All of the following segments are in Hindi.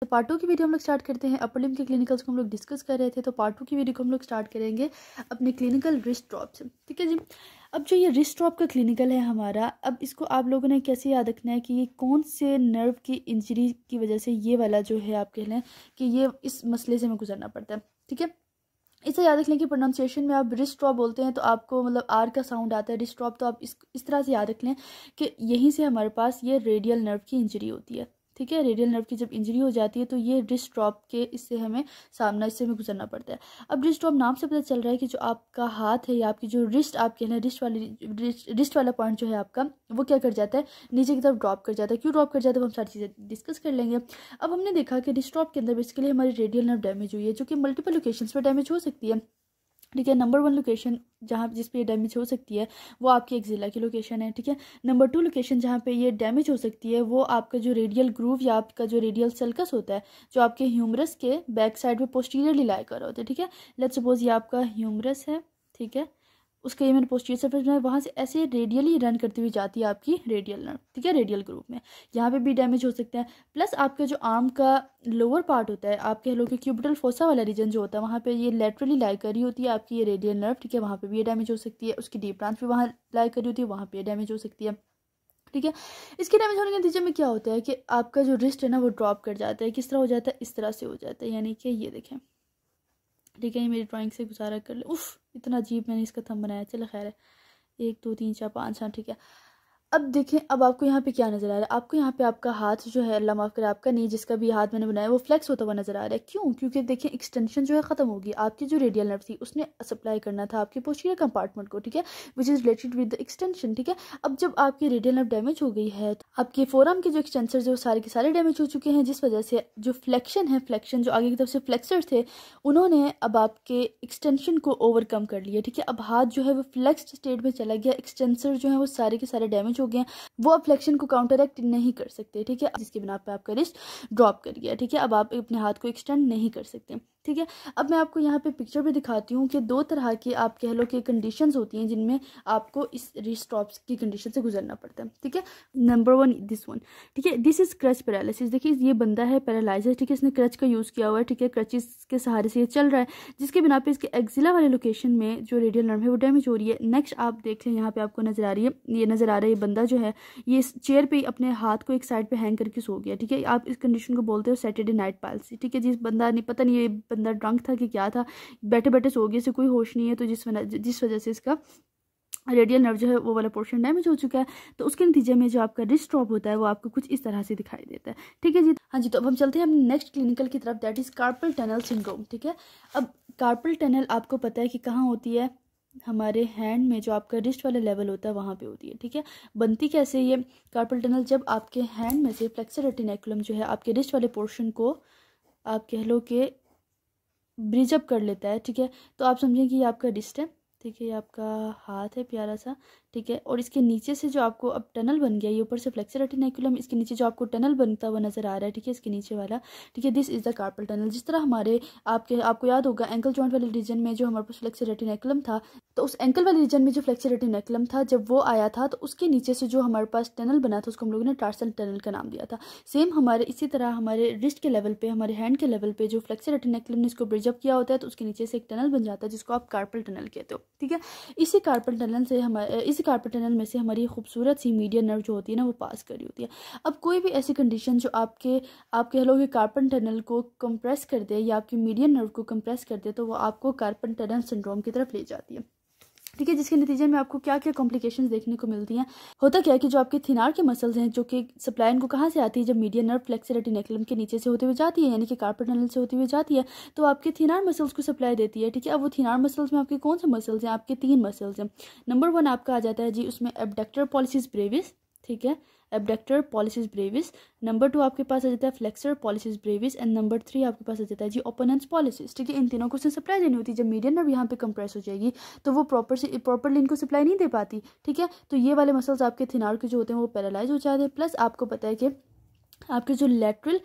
तो पार्ट टू की वीडियो हम लोग स्टार्ट करते हैं अपर लिम के क्लिनिकल्स को हम लोग डिस्कस कर रहे थे तो पार्ट टू की वीडियो को हम लोग स्टार्ट करेंगे अपने क्लिनिकल रिस्ट ड्रॉप से ठीक है जी अब जो ये रिस्ट ड्रॉप का क्लिनिकल है हमारा अब इसको आप लोगों ने कैसे याद रखना है कि ये कौन से नर्व की इंजरी की वजह से ये वाला जो है आप कह लें कि ये इस मसले से हमें गुजरना पड़ता है ठीक है इसे याद रख लें कि प्रोनाउंसिएशन में आप रिस्ट ड्रॉप बोलते हैं तो आपको मतलब आर का साउंड आता है रिस्ट ड्रॉप तो आप इस इस तरह से याद रख लें कि यहीं से हमारे पास ये रेडियल नर्व की इंजरी होती है ठीक है रेडियल नर्व की जब इंजरी हो जाती है तो ये डिस्क ड्रॉप के इससे हमें सामना इससे हमें गुजरना पड़ता है अब डिस्क ड्रॉप नाम से पता चल रहा है कि जो आपका हाथ है या आपकी जो रिस्ट आप कहना है रिस्ट वाली रिस्ट वाला पॉइंट जो है आपका वो क्या कर जाता है नीचे की तरफ ड्रॉप कर जाता है क्यों ड्रॉप कर जाता है वो हम सारी चीज़ें डिस्कस कर लेंगे अब हमने देखा कि डिस्क ड्रॉप के अंदर बेसिकली हमारी रेडियल नर्व डैमेज हुई है जो कि मल्टीपल लोकेशन पर डैमेज हो सकती है ठीक है नंबर वन लोकेशन जहाँ जिस पे ये डैमेज हो सकती है वो आपकी एक्जिला की लोकेशन है ठीक है नंबर टू लोकेशन जहाँ पे ये डैमेज हो सकती है वो आपका जो रेडियल ग्रूव या आपका जो रेडियल सल्कस होता है जो आपके ह्यूमरस के बैक साइड पे पोस्टीरियरली लाए कर होता है ठीक है लेट सपोज ये आपका ह्यूमरस है ठीक है उसके ये मैंने पोस्टीरियर सरफेस बनाया वहाँ से ऐसे रेडियली रन करती हुई जाती है आपकी रेडियल नर्व ठीक है रेडियल ग्रुप में यहाँ पे भी डैमेज हो सकते हैं प्लस आपका जो आर्म का लोअर पार्ट होता है आपके कह के क्यूबिटल फोसा वाला रीजन जो होता है वहाँ पे ये लेटरली लाई करी होती है आपकी ये रेडियल नर्व ठीक है वहाँ पर भी ये डैमेज हो सकती है उसकी डीप ब्रांच भी वहाँ लाई करी होती है वहाँ यह डैमेज हो सकती है ठीक है इसके डैमेज होने के नतीजे में क्या होता है कि आपका जो रिस्ट है ना वो ड्रॉप कर जाता है किस तरह हो जाता है इस तरह से हो जाता है यानी कि ये देखें ठीक है ये मेरी ड्राइंग से गुजारा कर ले उफ़ इतना अजीब मैंने इसका थम बनाया चलो खैर है एक दो तीन चार पाँच हाँ ठीक है अब देखें अब आपको यहाँ पे क्या नज़र आ रहा है आपको यहाँ पे आपका हाथ जो है अल्लाह माफ़ करे आपका नहीं जिसका भी हाथ मैंने बनाया वो फ्लेक्स होता हुआ नज़र आ रहा है क्यों क्योंकि देखें एक्सटेंशन जो है ख़त्म होगी आपकी जो रेडियल नर्व थी उसने सप्लाई करना था आपके पोस्टीरियर कंपार्टमेंट को ठीक है which is related with the extension ठीक है अब जब आपकी रेडियल नर्व डैमेज हो गई है तो आपके फोरम के जो एक्सटेंसर जो सारे के सारे डैमेज हो चुके हैं जिस वजह से जो फ्लैक्शन है फ्लैक्शन जो आगे की तरफ से फ्लैक्सर थे उन्होंने अब आपके एक्सटेंशन को ओवरकम कर लिया ठीक है अब हाथ जो है वो फ्लैक्स स्टेट में चला गया एक्सटेंसर जो है वो सारे के सारे डैमेज चेंज हो गए हैं वो फ्लेक्शन को काउंटर एक्ट नहीं कर सकते ठीक है जिसके बिना पर आपका रिस्ट ड्रॉप कर गया ठीक है अब आप अपने हाथ को एक्सटेंड नहीं कर सकते ठीक है अब मैं आपको यहाँ पे पिक्चर भी दिखाती हूँ कि दो तरह की आप कह लो कि कंडीशन होती हैं जिनमें आपको इस रिस्टॉप्स की कंडीशन से गुजरना पड़ता है ठीक है नंबर वन दिस वन ठीक है दिस इज़ क्रच पैरालिसिस देखिए ये बंदा है पैरालाइजर ठीक है इसने क्रच का यूज़ किया हुआ है ठीक है क्रचिस के सहारे से ये चल रहा है जिसके बिना पर इसके एक्जिला वाले लोकेशन में जो रेडियल नर्म है वो डैमेज हो रही है नेक्स्ट आप देख लें यहाँ पे आपको नज़र आ रही है ये नज़र आ रहा है ये बंदा जो है ये चेयर पर अपने हाथ को एक साइड पर हैंग करके सो गया ठीक है आप इस कंडीशन को बोलते हो सैटरडे नाइट पालसी ठीक है जिस बंदा नहीं पता नहीं ये अंदर ड्रंक था कि क्या था बैठे बैठे सो गए से कोई होश नहीं है तो जिस वजह जिस वजह से इसका रेडियल नर्व जो है वो वाला पोर्शन डैमेज हो चुका है तो उसके नतीजे में जो आपका रिस्ट ड्रॉप होता है वो आपको कुछ इस तरह से दिखाई देता है ठीक है जी हाँ जी तो अब हम चलते हैं अपने नेक्स्ट क्लिनिकल की तरफ that is carpal tunnel syndrome ठीक है अब कार्पल टनल आपको पता है कि कहाँ होती है हमारे हैंड में जो आपका रिस्ट वाला लेवल होता है वहाँ पे होती है ठीक है बनती कैसे ये कार्पल टनल जब आपके हैंड में से फ्लेक्सर रेटिनेकुलम जो है आपके रिस्ट वाले पोर्शन को आप कह लो कि ब्रिजअप कर लेता है ठीक है तो आप समझें कि ये आपका रिस्ट है ठीक है ये आपका हाथ है प्यारा सा ठीक है और इसके नीचे से जो आपको अब टनल बन गया ये ऊपर से फ्लेक्सर रेटिनाकुलम इसके नीचे जो आपको टनल बनता हुआ नजर आ रहा है ठीक है इसके नीचे वाला ठीक है this is the carpal tunnel जिस तरह हमारे आपके आपको याद होगा एंकल जॉइंट वाले रीजन में जो हमारे पास फ्लेक्सर रेटिनाकुलम था तो उस एंकल वाले रीजन में जो फ्लेक्सर रेटिनाकुलम था जब वो आया था तो उसके नीचे से जो हमारे पास टनल बना था उसको हम लोगों ने टार्सल टनल का नाम दिया था सेम हमारे इसी तरह हमारे रिस्ट के लेवल पे हमारे हैंड के लेवल पे जो फ्लेक्सर रेटिनाकुलम ने इसको ब्रिजअप किया होता है तो उसके नीचे से एक टनल बन जाता है जिसको आप कार्पल टनल कहते हो ठीक है इसी कार्पल टनल से हमारे इसी कार्पल टनल में से हमारी खूबसूरत सी मीडिया नर्व जो होती है ना वो पास करी होती है अब कोई भी ऐसी कंडीशन जो आपके आप कह लो कि कार्पल टनल को कंप्रेस कर दे या आपकी मीडियन नर्व को कंप्रेस कर दे तो वो आपको कार्पन टनल सिंड्रोम की तरफ ले जाती है ठीक है जिसके नतीजे में आपको क्या क्या कॉम्प्लिकेशन देखने को मिलती हैं होता क्या है कि जो आपके थिनार के मसल्स हैं जो कि सप्लाई इनको कहाँ से आती है जब मीडिया नर्व फ्लेक्स रेटिनेक्लम के नीचे से होते हुए जाती है यानी कि कार्पेट नल से होती हुई जाती है तो आपके थिनार मसल्स को सप्लाई देती है ठीक है अब वो थिनार मसल्स में आपके कौन से मसल्स हैं आपके तीन मसल्स हैं नंबर वन आपका आ जाता है जी उसमें एबडक्टर पॉलिसिस ब्रेविस ठीक है abductor pollicis brevis number two आपके पास आ जाता है flexor pollicis brevis and number three आपके पास आ जाता है जी ओपोनेंस पॉलिसिस ठीक है इन तीनों को सप्लाई देनी होती है जब मीडियन और यहाँ पे कंप्रेस हो जाएगी तो वो प्रॉपर से प्रॉपरली इनको सप्लाई नहीं दे पाती ठीक है तो ये वाले मसल्स आपके थिनार के जो होते हैं वो पैरालाइज हो जाते हैं प्लस आपको पता है कि आपके जो lateral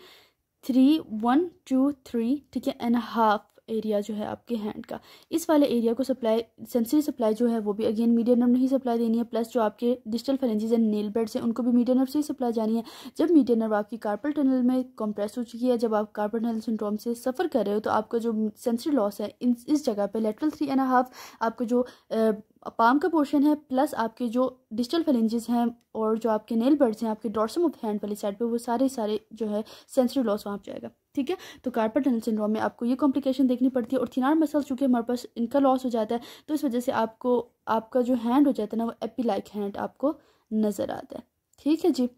three one two three ठीक है एंड हाफ एरिया जो है आपके हैंड का इस वाले एरिया को सप्लाई सेंसरी सप्लाई जो है वो भी अगेन मीडियम नर्व नहीं सप्लाई देनी है प्लस जो आपके digital phalanges and nail beds हैं उनको भी मीडियम नर्व से ही सप्लाई जानी है जब मीडियम नर्व आपकी कार्पल टनल में कंप्रेस हो चुकी है जब आप कार्पल टनल सिंड्रोम से सफ़र कर रहे हो तो आपका जो सेंसरी लॉस है इस जगह पर लेटरल थ्री एंड हाफ आपको जो पाम का पोर्शन है प्लस आपके जो डिजिटल फलेंजेस हैं और जो आपके नेल बर्ड्स हैं आपके डॉर्सम ऑफ हैंड वाली साइड पे वो सारे सारे जो है सेंसरी लॉस वहाँ जाएगा ठीक है तो कार्पर टनल सिंड्रोम में आपको ये कॉम्प्लिकेशन देखनी पड़ती है और थिनार मसल चूँकि हमारे पास इनका लॉस हो जाता है तो इस वजह से आपको आपका जो हैंड हो जाता है ना वो एपी लाइक हैंड आपको नज़र आता है ठीक है जी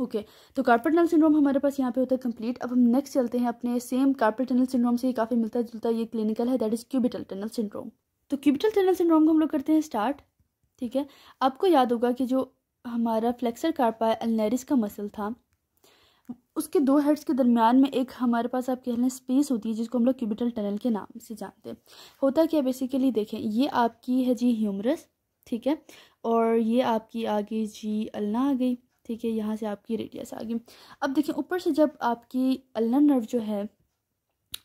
ओके okay, तो कार्पल टनल सिंड्रोम हमारे पास यहाँ पे होता है कंप्लीट अब हम नेक्स्ट चलते हैं अपने सेम कार्पल टनल सिंड्रोम से ही काफ़ी मिलता जुलता ये क्लिनिकल है that is cubital tunnel syndrome तो क्यूबिटल टनल सिंड्रोम को हम लोग करते हैं स्टार्ट ठीक है आपको याद होगा कि जो हमारा फ्लेक्सर कार्पा अलनेरिस का मसल था उसके दो हेड्स के दरमियान में एक हमारे पास आप कह लें स्पेस होती है जिसको हम लोग क्यूबिटल टनल के नाम से जानते हैं होता क्या बेसिकली देखें ये आपकी है जी ह्यूमरस ठीक है और ये आपकी आ गई जी अलना आ गई ठीक है यहाँ से आपकी रेडियस आ गई अब देखें ऊपर से जब आपकी अलना नर्व जो है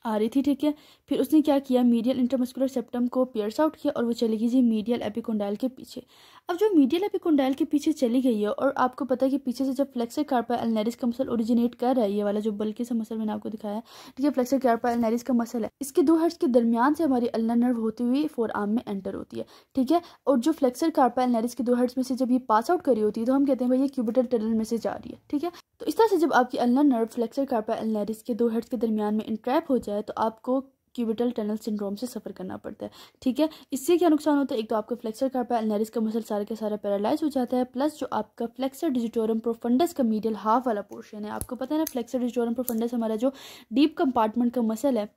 आ रही थी ठीक है फिर उसने क्या किया मीडियल इंटरमस्कुलर सेप्टम को पियर्स आउट किया और वो चली गई जी मीडियल एपिकोंडाइल के पीछे अब जो मीडियल एपिकोंडाइल के पीछे चली गई है और आपको पता है कि पीछे से जब फ्लेक्सर कार्पा एलनेरिस का मसल ओरिजिनेट कर रहा है ये वाला जो बल्कि से मसल मैंने आपको दिखाया ठीक है फ्लेक्सर कार्पा एलनेरिस का मसल है इसके दो हर्ट्स के दरमियान से हमारी अल्ला नर्व होती हुई फोर आर्म में एंटर होती है ठीक है और जो फ्लेक्सर कार्पा एलनेरिस के दो हर्ट्स में से जब ये पास आउट करी होती है तो हम कहते हैं भाई ये क्यूबिटल टनल में से जा रही है ठीक है तो इस तरह से जब आपकी अल्ला नर्व फ्लेक्सर कार्पा एलनेरिस के दो हर्ट्स के दरमियान में इंट्रैप हो जाए तो आपको क्यूबिटल टनल सिंड्रोम से सफ़र करना पड़ता है ठीक है इससे क्या नुकसान होता है एक तो आपका फ्लेक्सर कार्पा एलनेरिस का मसल सारा के सारा पैरालाइज हो जाता है प्लस जो आपका फ्लेक्सर डिजिटोरम प्रोफंडस का मीडियल हाफ वाला पोर्शन है आपको पता है ना फ्लेक्सर डिजिटोरम प्रोफंडस हमारा जो डीप कंपार्टमेंट का मसल है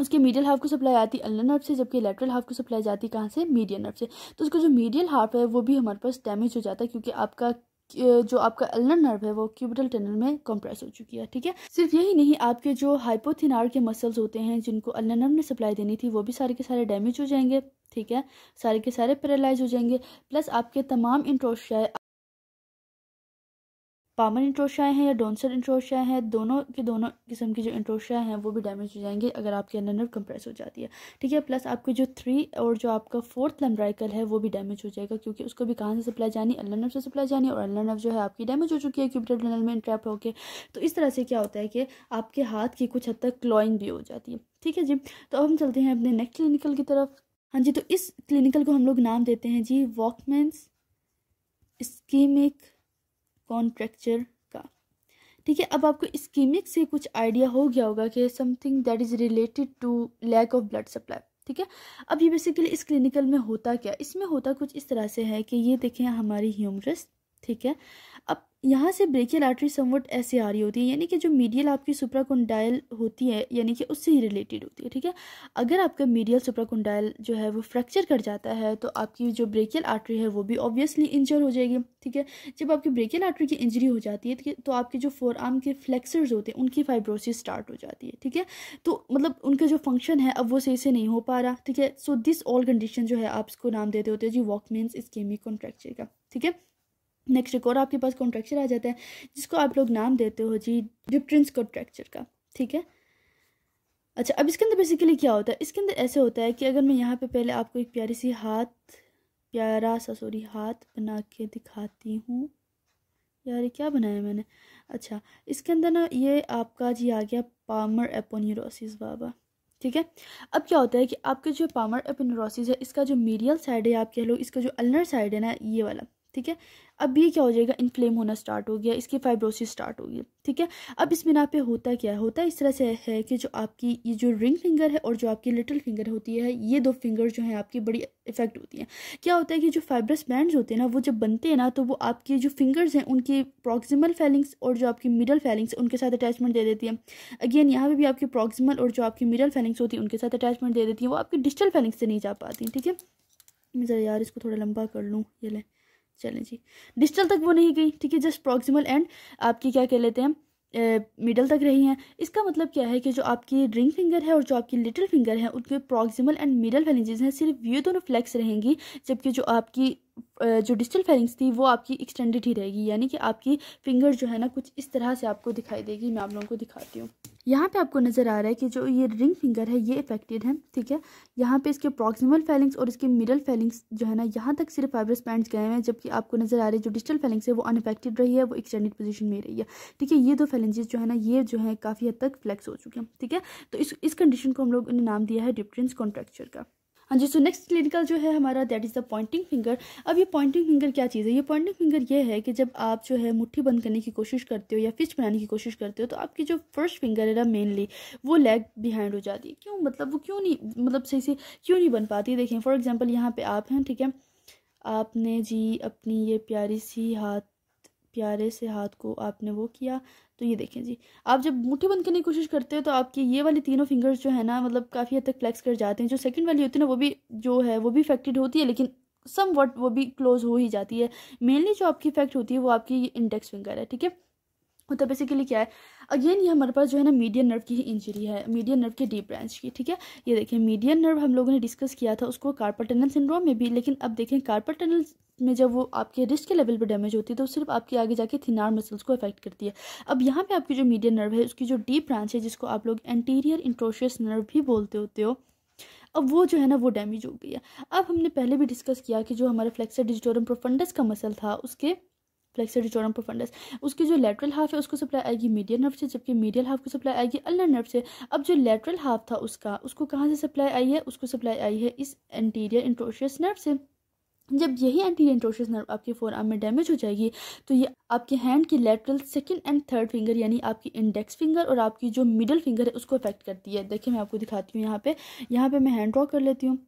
उसके मीडियल हाफ को सप्लाई आती है अल्लर नर्व से जबकि लेटरल हाफ को सप्लाई जाती है कहाँ से मीडियल नर्व से तो उसका जो मीडियल हाफ है वो भी हमारे पास डैमेज हो जाता है क्योंकि आपका जो आपका अल्नर नर्व है वो क्यूबिटल टनल में कंप्रेस हो चुकी है ठीक है सिर्फ यही नहीं आपके जो हाइपोथिनार के मसल्स होते हैं जिनको अल्नर नर्व ने सप्लाई देनी थी वो भी सारे के सारे डैमेज हो जाएंगे ठीक है सारे के सारे पैरालाइज हो जाएंगे प्लस आपके तमाम इंट्रोशिया पामर इंट्रोशिया हैं या डोंसर इंट्रोशिया हैं दोनों के दोनों किस्म की जो इंट्रोशिया हैं वो भी डैमेज हो जाएंगे अगर आपकी अंदर नर्व कंप्रेस हो जाती है ठीक है प्लस आपकी जो थ्री और जो आपका फोर्थ लम्ब्राइकल है वो भी डैमेज हो जाएगा क्योंकि उसको भी कहाँ से सप्लाई जानी अल्लर नर्व से सप्लाई जानी और अल्लर नर्व जो है आपकी डैमेज हो चुकी है क्यूबिटल टनल में इंट्रैप होकर तो इस तरह से क्या होता है कि आपके हाथ की कुछ हद तक क्लॉइंग भी हो जाती है ठीक है जी तो अब हम चलते हैं अपने नेक्स्ट क्लिनिकल की तरफ हाँ जी तो इस क्लिनिकल को हम लोग नाम देते हैं जी वॉकमेंस स्कीमिक कॉन्ट्रेक्चर का ठीक है अब आपको स्कीमिक से कुछ आइडिया हो गया होगा कि something that is related to lack of blood supply ठीक है अब ये बेसिकली इस क्लिनिकल में होता क्या इसमें होता कुछ इस तरह से है कि ये देखें हमारी ह्यूमरस ठीक है अब यहाँ से ब्रेकियल आर्टरी समवट ऐसे आ रही होती है यानी कि जो मीडियल आपकी सुप्राकुंडायल होती है यानी कि उससे ही रिलेटेड होती है ठीक है अगर आपका मीडियल सुप्राकुंडायल जो है वो फ्रैक्चर कर जाता है तो आपकी जो ब्रेकियल आर्टरी है वो भी ऑब्वियसली इंजर हो जाएगी ठीक है जब आपकी ब्रेकियल आर्टरी की इंजरी हो जाती है तो आपके जो फोर आर्म के फ्लेक्सर्स होते हैं उनकी फाइब्रोसिस स्टार्ट हो जाती है ठीक है तो मतलब उनका जो फंक्शन है अब वो सही से नहीं हो पा रहा ठीक है सो दिस ऑल कंडीशन जो है आप इसको नाम देते होते हैं जी वॉक मीन्स इसकेमिक कॉन्ट्रैक्चर का ठीक है नेक्स्ट एक और आपके पास कॉन्ट्रैक्चर आ जाता है जिसको आप लोग नाम देते हो जी डिप्टेंस कॉन्ट्रैक्चर का ठीक है अच्छा अब इसके अंदर बेसिकली क्या होता है इसके अंदर ऐसे होता है कि अगर मैं यहाँ पे पहले आपको एक प्यारी सी हाथ प्यारा सा सॉरी हाथ बना के दिखाती हूँ यार क्या बनाया मैंने अच्छा इसके अंदर ना ये आपका जी आ गया पामर एपोन्यूरोसिस बाबा ठीक है अब क्या होता है कि आपके जो पामर एपोन्यूरोसिस है इसका जो मीडियल साइड है आप कह लो इसका जो अल्नर साइड है ना ये वाला ठीक है अब ये क्या हो जाएगा इन्फ्लेम होना स्टार्ट हो गया इसकी फाइब्रोसिस स्टार्ट होगी ठीक है अब इस बिना पे होता क्या है होता इस तरह से है कि जो आपकी ये जो रिंग फिंगर है और जो आपकी लिटिल फिंगर होती है ये दो फिंगर जो हैं आपकी बड़ी इफेक्ट होती हैं क्या होता है कि जो फाइब्रस बैंड होते हैं ना वो जब बनते हैं ना तो वो आपके जो फिंगर्स हैं उनकी प्रॉक्सिमल फैलिंग्स और जो आपकी मिडल फैलिंग्स उनके साथ अटैचमेंट दे देती है अगेन यहाँ पर भी आपकी प्रॉक्सिमल और जो आपकी मिडल फैलिंग्स होती हैं उनके साथ अटैचमेंट दे देती है वो आपकी डिजिटल फैलिंग्स से नहीं जा पाती ठीक है मैं ज़रा यार इसको थोड़ा लंबा कर लूँ ये लें चलें जी डिस्टल तक वो नहीं गई ठीक है जस्ट प्रॉक्सिमल एंड आपकी क्या कह लेते हैं मिडल तक रही हैं इसका मतलब क्या है कि जो आपकी रिंग फिंगर है और जो आपकी लिटिल फिंगर है उनके प्रॉक्सिमल एंड मिडल फेलेंजेस हैं सिर्फ ये दोनों फ्लेक्स रहेंगी जबकि जो आपकी जो डिजिटल फेरिंग्स थी वो आपकी एक्सटेंडेड ही रहेगी यानी कि आपकी फिंगर जो है ना कुछ इस तरह से आपको दिखाई देगी मैं आप लोगों को दिखाती हूँ यहाँ पे आपको नज़र आ रहा है कि जो ये रिंग फिंगर है ये इफेक्टेड है ठीक है यहाँ पे इसके प्रॉक्सिमल फेलिंग्स और इसके मिडल फेलिंग्स जो है ना यहाँ तक सिर्फ फाइबरस पैंट्स गए हैं जबकि आपको नज़र आ रही है जो डिजिटल फैलिंग्स है वो अनफेक्टेड रही है वो एक्सटेंडेड पोजीशन में रही है ठीक है ये दो फैलेंजेस जो है ना ये जो है काफ़ी हद तक फ्लैक्स हो चुके हैं ठीक है तो इस इस कंडीशन को हम लोग ने नाम दिया है डिफरेंस कॉन्ट्रेक्चर का हाँ जी सो नेक्स्ट क्लिनिकल जो है हमारा that is the pointing finger अब ये पॉइंटिंग फिंगर क्या चीज़ है ये पॉइंटिंग फिंगर ये है कि जब आप जो है मुट्ठी बंद करने की कोशिश करते हो या फिश बनाने की कोशिश करते हो तो आपकी जो फर्स्ट फिंगर है ना मेनली वो लेग बिहाइंड हो जाती है क्यों मतलब वो क्यों नहीं मतलब सही से क्यों नहीं बन पाती देखें फॉर एग्जाम्पल यहाँ पर आप हैं ठीक है आपने जी अपनी ये प्यारी सी हाथ प्यारे से हाथ को आपने वो किया तो ये देखें जी आप जब मुट्ठी बंद करने की कोशिश करते हो तो आपकी ये वाली तीनों फिंगर्स जो है ना मतलब काफ़ी हद तक फ्लैक्स कर जाते हैं जो सेकंड वाली होती है ना वो भी जो है वो भी इफेक्टेड होती है लेकिन सम वट वो भी क्लोज हो ही जाती है मेनली जो आपकी इफेक्ट होती है वो आपकी इंडेक्स फिंगर है ठीक है तो मतलब बेसिकली क्या है अगेन ये हमारे पास जो है ना मीडियन नर्व की ही इंजरी है मीडियन नर्व के डीप ब्रांच की ठीक है ये देखें मीडियन नर्व हम लोगों ने डिस्कस किया था उसको कार्पल टनल सिंड्रोम में भी लेकिन अब देखें कार्पल टनल में जब वो आपके रिस्ट के लेवल पे डैमेज होती है तो सिर्फ आपके आगे जाके थिनार मसल्स को अफेक्ट करती है अब यहाँ पर आपकी जो मीडियन नर्व है उसकी जो डीप ब्रांच है जिसको आप लोग एंटीरियर इंट्रोशियस नर्व भी बोलते होते हो अब वो जो है ना वो डैमेज हो गई है अब हमने पहले भी डिस्कस किया कि जो हमारा फ्लेक्सर डिजिटोरम प्रोफंडस का मसल था उसके फ्लेक्सिडिटोरम प्रोफंडस उसकी जो लेटरल हाफ है उसको सप्लाई आएगी मीडियल नर्व से जबकि मीडियल हाफ को सप्लाई आएगी अल्लर नर्व से अब जो लेटरल हाफ था उसका उसको कहाँ से सप्लाई आई है उसको सप्लाई आई है इस एंटीरियर इंट्रोशियस नर्व से जब यही एंटीरियर इंट्रोशियस नर्व आपके फोर आर्म में डैमेज हो जाएगी तो ये आपके हैंड की lateral second and third finger यानी आपकी इंडेक्स फिंगर और आपकी जो मिडल फिंगर है उसको अफेक्ट करती है देखिए मैं आपको दिखाती हूँ यहाँ पे यहाँ पे मैं हैंड ड्रॉ कर लेती हूँ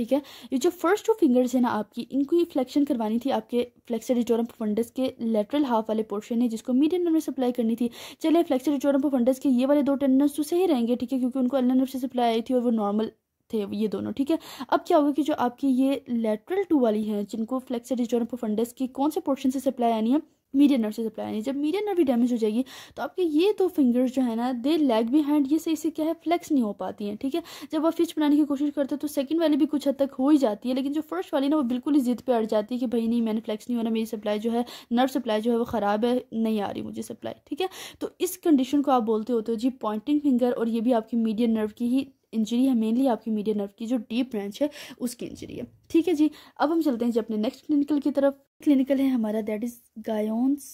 ठीक है ये जो फर्स्ट टू फिंगर्स है ना आपकी इनकी फ्लेक्शन करवानी थी आपके रिजोरम फंडस के लेटरल हाफ वाले पोर्शन है जिसको मीडियम नर्व से सप्लाई करनी थी चले रिजोरम फंडस के ये वाले दो टेंडन्स तो सही रहेंगे ठीक है क्योंकि उनको अल्ला नर्व से सप्लाई आई थी और वो नॉर्मल थे ये दोनों ठीक है अब क्या होगा कि जो आपकी ये लेटरल टू वाली हैं जिनको रिजोरम फंडस की कौन से पोर्शन से सप्लाई आनी है मीडियन नर्व से सप्लाई आनी जब मीडियम नर्व डैमेज हो जाएगी तो आपके ये दो फिंगर्स जो है ना दे लैग हैंड ये सही से क्या है फ्लेक्स नहीं हो पाती हैं ठीक है जब आप फिश बनाने की कोशिश करते हैं तो सेकंड वाली भी कुछ हद तक हो ही जाती है लेकिन जो फर्स्ट वाली ना वो बिल्कुल ही जिद पर अड़ जाती है कि भाई नहीं मैंने फ्लैक्स नहीं होना मेरी सप्लाई जो है नर्व सप्लाई जो है वो ख़राब है नहीं आ रही मुझे सप्लाई ठीक है तो इस कंडीशन को आप बोलते होते हो जी पॉइंटिंग फिंगर और ये भी आपकी मीडियम नर्व की ही इंजरी है मेनली आपकी मीडिया नर्व की जो डीप ब्रांच है उसकी इंजरी है ठीक है जी अब हम चलते हैं जी अपने नेक्स्ट क्लिनिकल की तरफ क्लिनिकल है हमारा that is Guyon's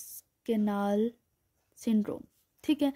canal syndrome ठीक है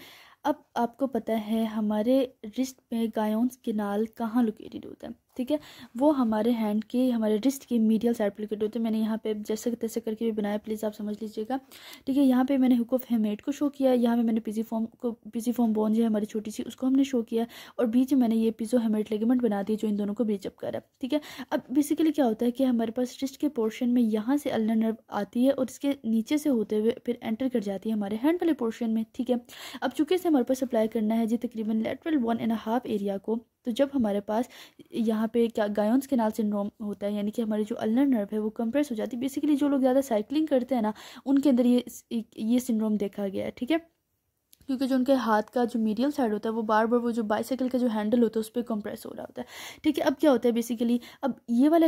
अब आपको पता है हमारे रिस्ट में गायोन्स केनाल कहाँ लोकेटेड होता है ठीक है वो हमारे हैंड के हमारे रिस्ट के मीडियल साइड पर लोकेट होते हैं मैंने यहाँ पे जैसे तैसे करके भी बनाया प्लीज़ आप समझ लीजिएगा ठीक है यहाँ पे मैंने हुक ऑफ हेमेट को शो किया यहाँ पे मैंने पिजी फॉर्म को पिजी फॉर्म बोन जो है हमारी छोटी सी उसको हमने शो किया और बीच मैंने ये पिजो हेमेट लेगमेंट बना दिया जो इन दोनों को बीचअप करा ठीक है अब बेसिकली क्या होता है कि हमारे पास रिस्ट के पोर्शन में यहाँ से अल्नर नर्व आती है और इसके नीचे से होते हुए फिर एंटर कर जाती है हमारे हैंड वाले पोर्शन में ठीक है अब चूंकि इसे हमारे पास अप्लाई करना है जी तकरीबन lateral one and half area को तो जब हमारे पास यहाँ पे क्या गायोन्स केनाल सिंड्रोम होता है यानी कि हमारे जो अल्नर नर्व है वो कंप्रेस हो जाती है बेसिकली जो लोग ज़्यादा साइकिलिंग करते हैं ना उनके अंदर ये ये सिंड्रोम देखा गया है ठीक है क्योंकि जो उनके हाथ का जो मीडियल साइड होता है वो बार बार वो जो बाईसाइकिल का जो हैंडल होता है उस पर कंप्रेस हो रहा होता है ठीक है अब क्या होता है बेसिकली अब ये वाला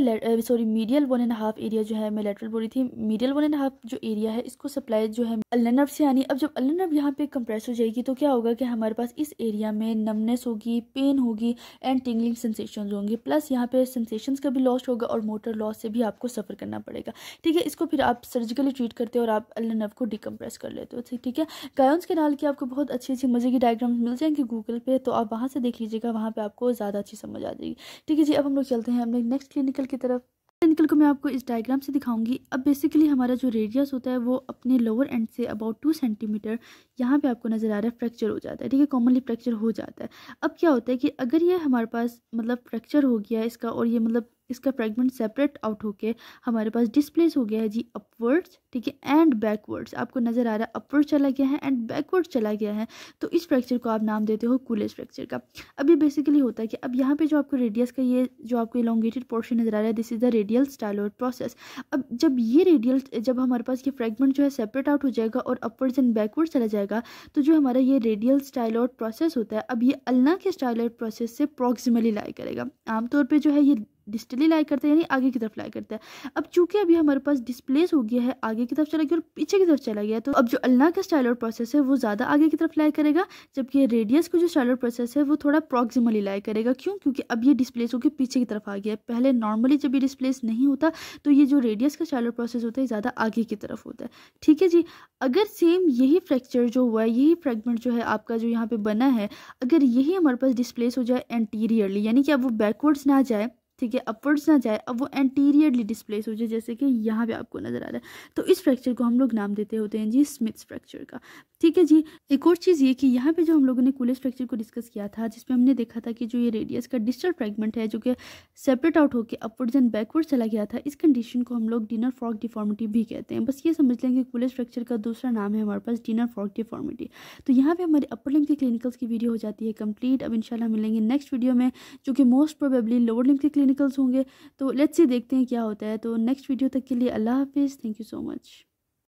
sorry medial one and half area जो है मैं लेटरल बोल रही थी मीडियल वन एंड हाफ जो एरिया है इसको सप्लाई जो है अल्लनब से यानी अब जब अल्लनब यहाँ पे कंप्रेस हो जाएगी तो क्या होगा कि हमारे पास इस एरिया में नमनेस होगी पेन होगी एंड टिंगलिंग सेंसेशन होंगी प्लस यहाँ पे सेंसेशन का भी लॉस होगा और मोटर लॉस से भी आपको सफ़र करना पड़ेगा ठीक है इसको फिर आप सर्जिकली ट्रीट करते हो और आप अल्लनब को डिकम्प्रेस कर लेते हो ठीक है गायोन्स के नाल की आपको बहुत अच्छी अच्छी मज़े की डायग्राम्स मिल जाएंगे गूगल पे तो आप वहाँ से देख लीजिएगा वहाँ पे आपको ज़्यादा अच्छी समझ आ जाएगी ठीक है जी अब हम लोग चलते हैं अपने नेक्स्ट क्लिनिकल की तरफ क्लिनिकल को मैं आपको इस डायग्राम से दिखाऊंगी अब बेसिकली हमारा जो रेडियस होता है वो अपने लोअर एंड से अबाउट टू सेंटीमीटर यहाँ पे आपको नज़र आ रहा है फ्रैक्चर हो जाता है ठीक है कॉमनली फ्रैक्चर हो जाता है अब क्या होता है कि अगर ये हमारे पास मतलब फ्रैक्चर हो गया इसका और ये मतलब इसका फ्रेगमेंट सेपरेट आउट होके हमारे पास डिस्प्लेस हो गया है जी अपवर्ड्स ठीक है एंड बैकवर्ड्स आपको नज़र आ रहा है अपवर्ड चला गया है एंड बैकवर्ड चला गया है तो इस फ्रैक्चर को आप नाम देते हो कूलेज फ्रैक्चर का अब ये बेसिकली होता है कि अब यहाँ पे जो आपको रेडियस का ये जो आपको इलोंगेटेड पोर्शन नज़र आ रहा है this is the radial styloid process अब जब ये रेडियल जब हमारे पास ये फ्रेगमेंट जो है सेपरेट आउट हो जाएगा और अपवर्ड्स एंड बैकवर्ड चला जाएगा तो जो हमारा ये रेडियल स्टाइल प्रोसेस होता है अब ये अल्लाह के स्टाइल प्रोसेस से प्रॉक्सिमली लाई करेगा आमतौर पर जो है ये डिस्टली लाई करता है यानी आगे की तरफ लाई करता है अब चूंकि अभी हमारे पास डिस्प्लेस हो गया है आगे की तरफ चला गया और पीछे की तरफ चला गया तो अब जो अल्लाह का स्टाइल प्रोसेस है वो ज़्यादा आगे की तरफ लाई करेगा जबकि रेडियस का जो स्टाइल प्रोसेस है वो थोड़ा अप्रॉक्सिमली लाई करेगा क्यों क्योंकि अब ये डिस्प्लेस होकर पीछे की तरफ आ गया है पहले नॉर्मली जब ये डिस्प्लेस नहीं होता तो ये जो रेडियस का स्टाइल प्रोसेस होता है ज़्यादा आगे की तरफ होता है ठीक है जी अगर सेम यही फ्रैक्चर जो हुआ है यही फ्रेगमेंट जो है आपका जो यहाँ पर बना है अगर यही हमारे पास डिस्प्लेस हो जाए एंटीरियरली यानी कि अब वो बैकवर्ड्स ना जाए ठीक है अपवर्ड्स ना जाए अब वो एंटीरियरली डिस्प्लेस हो जाए जैसे कि यहाँ पे आपको नज़र आ रहा है तो इस फ्रैक्चर को हम लोग नाम देते होते हैं जी स्मिथ्स फ्रैक्चर का ठीक है जी एक और चीज़ ये कि यहाँ पे जो हम लोगों ने कूलेस फ्रैक्चर को डिस्कस किया था जिसमें हमने देखा था कि जो ये रेडियस का डिस्टल फ्रेगमेंट है जो कि सेपरेट आउट होकर अपवर्ड्स एंड बैकवर्ड चला गया था इस कंडीशन को हम लोग डिनर फॉर्क डिफॉर्मिटी भी कहते हैं बस ये समझ लें कि कूलेस फ्रैक्चर का दूसरा नाम है हमारे पास डिनर फॉर्क डिफॉर्मिटी तो यहाँ पर हमारी अपर लिम की क्लिनिकल्स की वीडियो हो जाती है कंप्लीट अब इनशाला मिलेंगे नेक्स्ट वीडियो में जो कि मोस्ट प्रोबेबली लोअर लिम की क्लिनिक टेक्निकल्स होंगे तो लेट्स से देखते हैं क्या होता है तो नेक्स्ट वीडियो तक के लिए अल्लाह हाफिज़ थैंक यू सो मच